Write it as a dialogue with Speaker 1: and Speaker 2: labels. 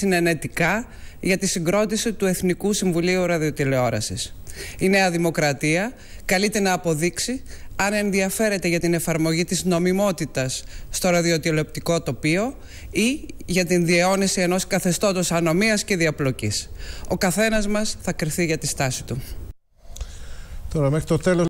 Speaker 1: συνενετικά για τη συγκρότηση του Εθνικού Συμβουλίου Ραδιοτηλεόρασης. Η Νέα Δημοκρατία καλείται να αποδείξει αν ενδιαφέρεται για την εφαρμογή της νομιμότητας στο ραδιοτηλεοπτικό τοπίο ή για την διαιώνιση ενός καθεστώτος ανομίας και διαπλοκής. Ο καθένας μας θα κρυθεί για τη στάση του.
Speaker 2: Τώρα μέχρι το τέλος